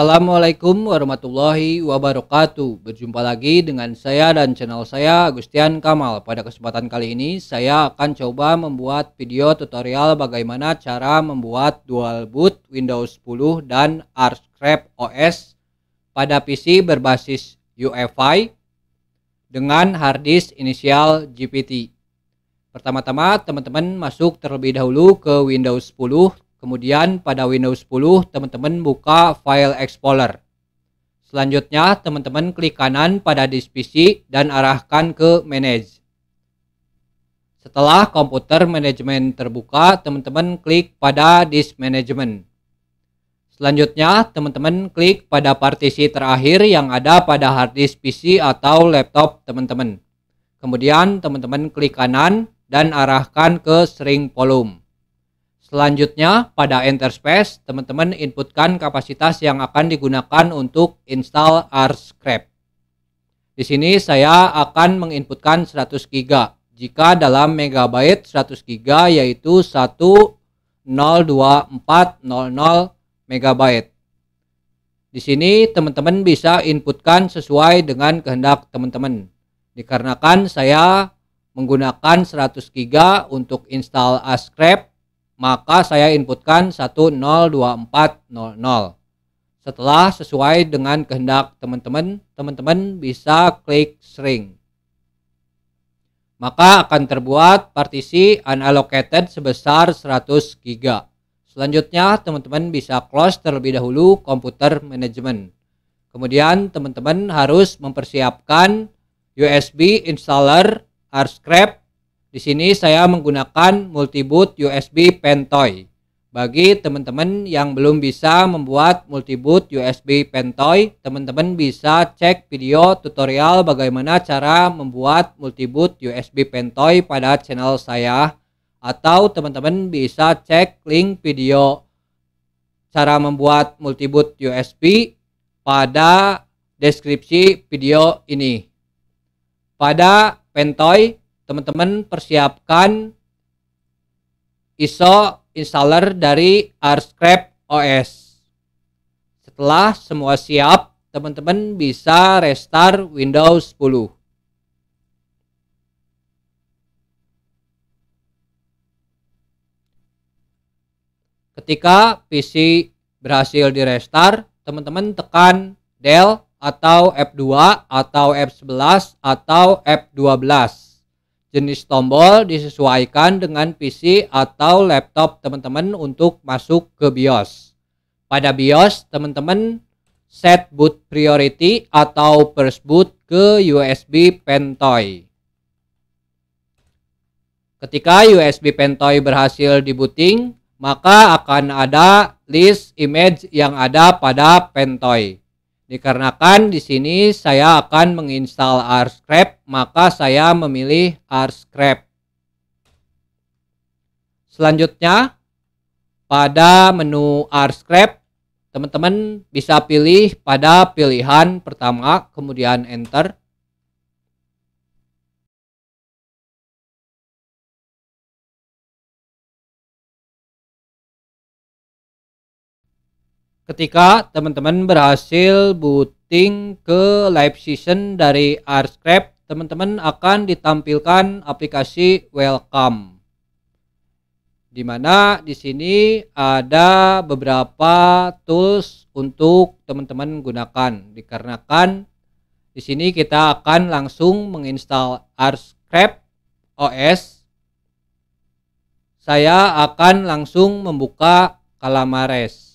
Assalamualaikum warahmatullahi wabarakatuh. Berjumpa lagi dengan saya dan channel saya Agustian Kamal. Pada kesempatan kali ini saya akan coba membuat video tutorial bagaimana cara membuat dual boot Windows 10 dan Archscript OS pada PC berbasis UEFI dengan harddisk inisial GPT. Pertama-tama teman-teman masuk terlebih dahulu ke Windows 10 Kemudian pada Windows 10, teman-teman buka File Explorer. Selanjutnya, teman-teman klik kanan pada disk PC dan arahkan ke Manage. Setelah komputer manajemen terbuka, teman-teman klik pada disk management. Selanjutnya, teman-teman klik pada partisi terakhir yang ada pada hard disk PC atau laptop teman-teman. Kemudian, teman-teman klik kanan dan arahkan ke string volume. Selanjutnya, pada enter space, teman-teman inputkan kapasitas yang akan digunakan untuk install rscrap. Di sini saya akan menginputkan 100 GB. Jika dalam megabyte 100 GB yaitu 102400 megabyte. Di sini teman-teman bisa inputkan sesuai dengan kehendak teman-teman. Dikarenakan saya menggunakan 100 GB untuk install ascrap maka saya inputkan 102400. Setelah sesuai dengan kehendak teman-teman, teman-teman bisa klik string. Maka akan terbuat partisi unallocated sebesar 100 GB. Selanjutnya, teman-teman bisa close terlebih dahulu komputer manajemen. Kemudian, teman-teman harus mempersiapkan USB installer, scrap di sini saya menggunakan multiboot USB Pentoy. Bagi teman-teman yang belum bisa membuat multiboot USB Pentoy, teman-teman bisa cek video tutorial bagaimana cara membuat multiboot USB Pentoy pada channel saya atau teman-teman bisa cek link video cara membuat multiboot USB pada deskripsi video ini. Pada Pentoy teman-teman persiapkan ISO installer dari Arscribe OS. Setelah semua siap, teman-teman bisa restart Windows 10. Ketika PC berhasil di restart, teman-teman tekan Del atau F2 atau F11 atau F12 jenis tombol disesuaikan dengan PC atau laptop teman-teman untuk masuk ke BIOS. Pada BIOS, teman-teman set boot priority atau first boot ke USB Pentoy. Ketika USB Pentoy berhasil dibooting, maka akan ada list image yang ada pada Pentoy. Dikarenakan di sini saya akan menginstal script maka saya memilih script. Selanjutnya, pada menu script teman-teman bisa pilih pada pilihan pertama, kemudian enter. ketika teman-teman berhasil booting ke live session dari Arscribe, teman-teman akan ditampilkan aplikasi Welcome. Di mana di sini ada beberapa tools untuk teman-teman gunakan dikarenakan di sini kita akan langsung menginstal Arscribe OS. Saya akan langsung membuka Kalamares.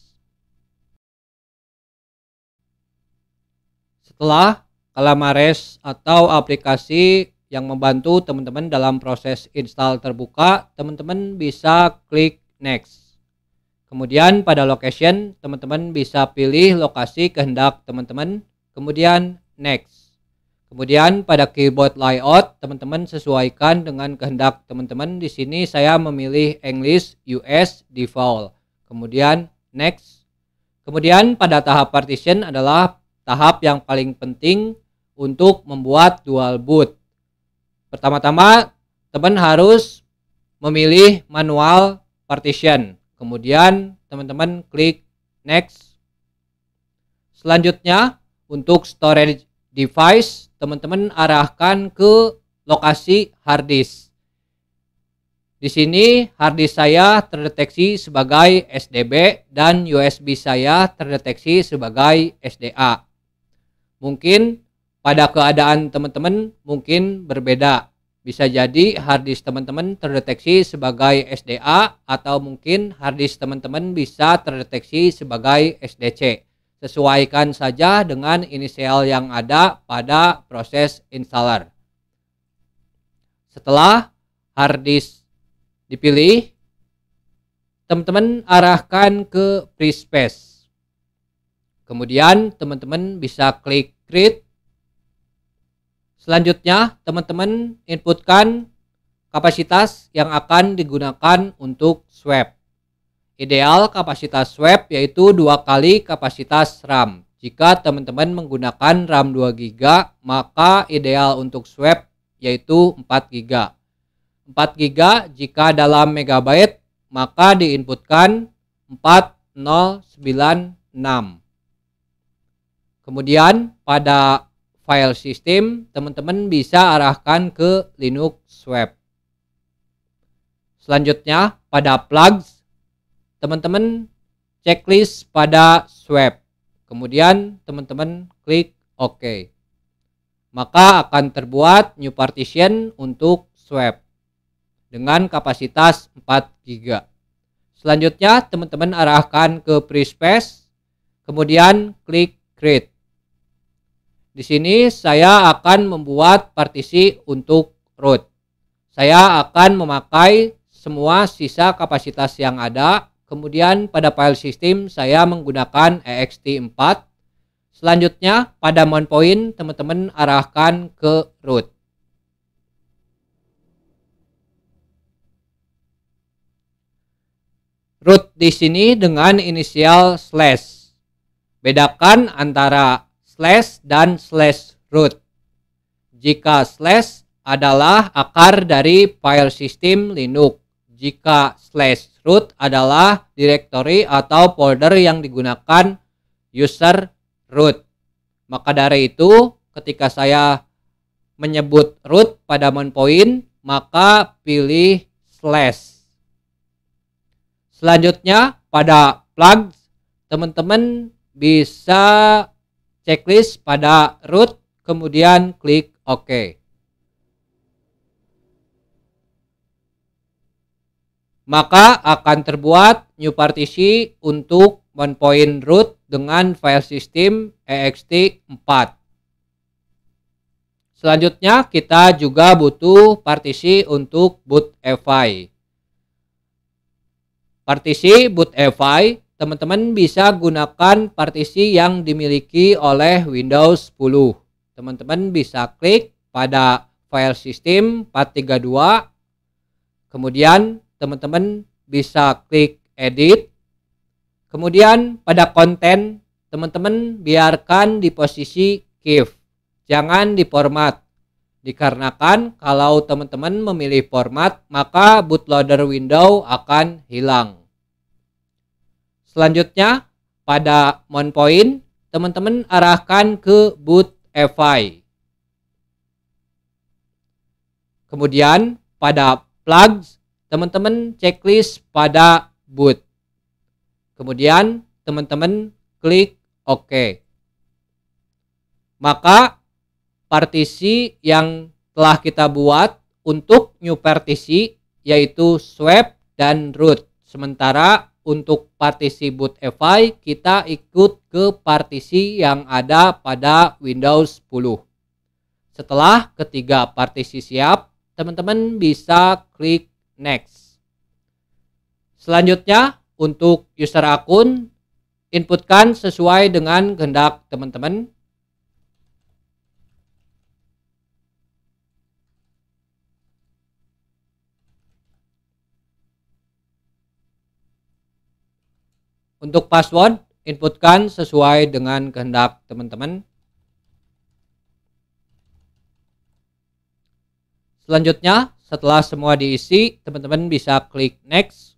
setelah Calamares atau aplikasi yang membantu teman-teman dalam proses install terbuka, teman-teman bisa klik next. Kemudian pada location, teman-teman bisa pilih lokasi kehendak teman-teman, kemudian next. Kemudian pada keyboard layout, teman-teman sesuaikan dengan kehendak teman-teman. Di sini saya memilih English US default. Kemudian next. Kemudian pada tahap partition adalah tahap yang paling penting untuk membuat dual boot. Pertama-tama, teman harus memilih manual partition. Kemudian teman-teman klik next. Selanjutnya, untuk storage device, teman-teman arahkan ke lokasi hard disk. Di sini hard disk saya terdeteksi sebagai SDB dan USB saya terdeteksi sebagai SDA. Mungkin pada keadaan teman-teman mungkin berbeda. Bisa jadi harddisk teman-teman terdeteksi sebagai SDA atau mungkin harddisk teman-teman bisa terdeteksi sebagai SDC. Sesuaikan saja dengan inisial yang ada pada proses installer. Setelah harddisk dipilih, teman-teman arahkan ke free space. Kemudian teman-teman bisa klik grid. Selanjutnya, teman-teman inputkan kapasitas yang akan digunakan untuk swap. Ideal kapasitas swap yaitu dua kali kapasitas RAM. Jika teman-teman menggunakan RAM 2 GB, maka ideal untuk swap yaitu 4 GB. 4 GB jika dalam megabyte, maka diinputkan 4096. Kemudian pada file system, teman-teman bisa arahkan ke Linux Swap. Selanjutnya, pada plugs, teman-teman checklist pada Swap. Kemudian teman-teman klik OK. Maka akan terbuat new partition untuk Swap dengan kapasitas 4 GB. Selanjutnya, teman-teman arahkan ke free space, kemudian klik create. Di sini saya akan membuat partisi untuk root. Saya akan memakai semua sisa kapasitas yang ada. Kemudian pada file system saya menggunakan ext4. Selanjutnya pada mount point teman-teman arahkan ke root. root di sini dengan inisial slash. Bedakan antara slash dan slash root. Jika slash adalah akar dari file system Linux. Jika slash root adalah directory atau folder yang digunakan user root. Maka dari itu, ketika saya menyebut root pada main point, maka pilih slash. Selanjutnya, pada plug, teman-teman bisa checklist pada root, kemudian klik OK. Maka akan terbuat new partisi untuk point root dengan file system ext4. Selanjutnya kita juga butuh partisi untuk boot FI. Partisi boot FI teman-teman bisa gunakan partisi yang dimiliki oleh Windows 10. Teman-teman bisa klik pada file system 432, kemudian teman-teman bisa klik edit, kemudian pada konten teman-teman biarkan di posisi keep. jangan di format. Dikarenakan kalau teman-teman memilih format, maka bootloader window akan hilang. Selanjutnya, pada mount point, teman-teman arahkan ke boot EFI. Kemudian, pada plugs, teman-teman checklist pada boot. Kemudian, teman-teman klik OK. Maka, partisi yang telah kita buat untuk new partisi yaitu swap dan root. Sementara untuk partisi boot FI, kita ikut ke partisi yang ada pada Windows 10. Setelah ketiga partisi siap, teman-teman bisa klik next. Selanjutnya, untuk user akun, inputkan sesuai dengan kehendak teman-teman Untuk password, inputkan sesuai dengan kehendak teman-teman. Selanjutnya, setelah semua diisi, teman-teman bisa klik next.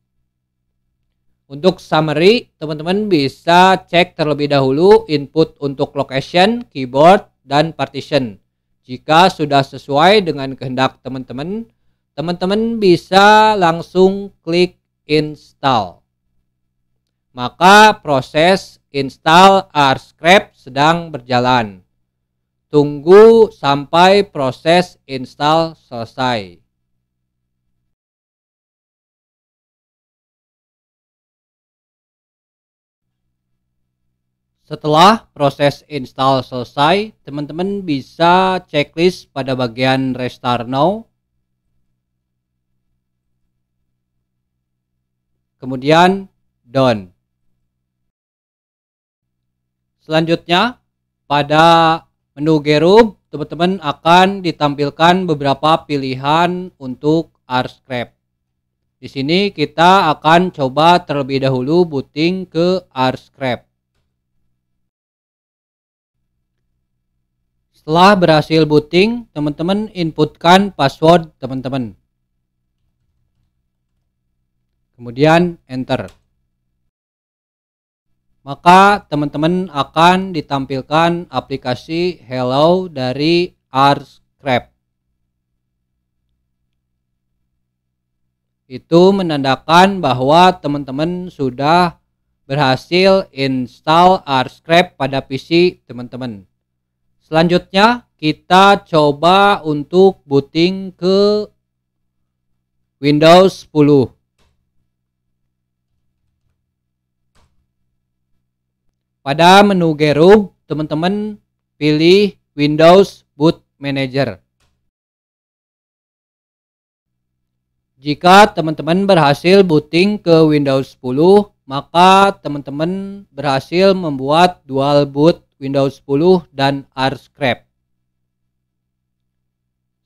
Untuk summary, teman-teman bisa cek terlebih dahulu input untuk location, keyboard, dan partition. Jika sudah sesuai dengan kehendak teman-teman, teman-teman bisa langsung klik install maka proses install R-Script sedang berjalan. Tunggu sampai proses install selesai. Setelah proses install selesai, teman-teman bisa checklist pada bagian Restart Now. Kemudian Done. Selanjutnya, pada menu Gerub, teman-teman akan ditampilkan beberapa pilihan untuk R-Scrap. Di sini kita akan coba terlebih dahulu booting ke R-Scrap. Setelah berhasil booting, teman-teman inputkan password teman-teman. Kemudian enter maka teman-teman akan ditampilkan aplikasi Hello dari Arscrap. Itu menandakan bahwa teman-teman sudah berhasil install Arscrap pada PC teman-teman. Selanjutnya, kita coba untuk booting ke Windows 10. Pada menu Gerub, teman-teman pilih Windows Boot Manager. Jika teman-teman berhasil booting ke Windows 10, maka teman-teman berhasil membuat dual boot Windows 10 dan RScript.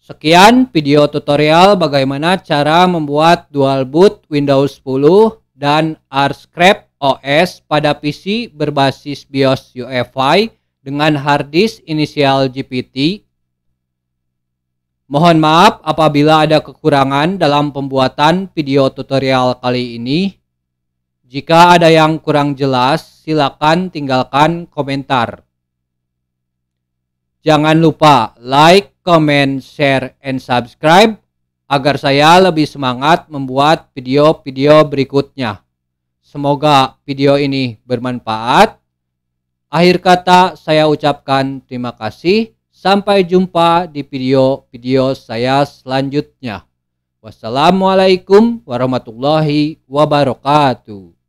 Sekian video tutorial bagaimana cara membuat dual boot Windows 10 dan RScript OS pada PC berbasis BIOS UEFI dengan harddisk inisial GPT. Mohon maaf apabila ada kekurangan dalam pembuatan video tutorial kali ini. Jika ada yang kurang jelas, silakan tinggalkan komentar. Jangan lupa like, comment, share, and subscribe agar saya lebih semangat membuat video-video berikutnya. Semoga video ini bermanfaat. Akhir kata saya ucapkan terima kasih. Sampai jumpa di video-video saya selanjutnya. Wassalamualaikum warahmatullahi wabarakatuh.